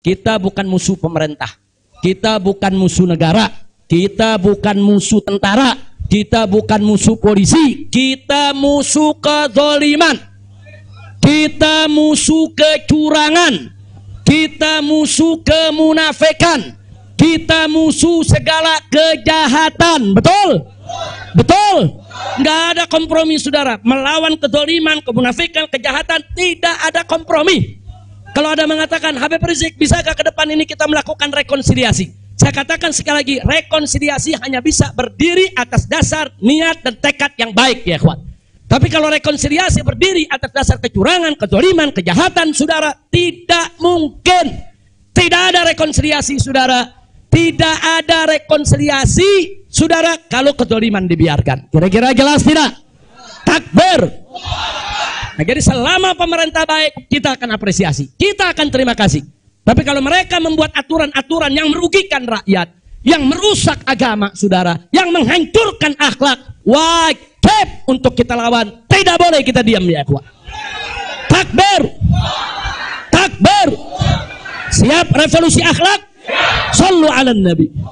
Kita bukan musuh pemerintah. Kita bukan musuh negara. Kita bukan musuh tentara. Kita bukan musuh polisi. Kita musuh kezoliman. Kita musuh kecurangan. Kita musuh kemunafikan. Kita musuh segala kejahatan. Betul? Betul? Nggak ada kompromi, saudara. Melawan kezoliman, kemunafikan, kejahatan, tidak ada kompromi. Kalau ada mengatakan Habib Rizik, bisakah ke depan ini kita melakukan rekonsiliasi? Saya katakan sekali lagi, rekonsiliasi hanya bisa berdiri atas dasar niat dan tekad yang baik ya kuat. Tapi kalau rekonsiliasi berdiri atas dasar kecurangan, kezaliman, kejahatan, saudara, tidak mungkin. Tidak ada rekonsiliasi, saudara. Tidak ada rekonsiliasi, saudara, kalau kezaliman dibiarkan. Kira-kira jelas tidak? Takbir. Nah, jadi selama pemerintah baik, kita akan apresiasi. Kita akan terima kasih. Tapi kalau mereka membuat aturan-aturan yang merugikan rakyat, yang merusak agama, saudara, yang menghancurkan akhlak, wajib untuk kita lawan. Tidak boleh kita diam ya, kuat. Takbir. Takbir. Siap revolusi akhlak? Sallu ala nabi.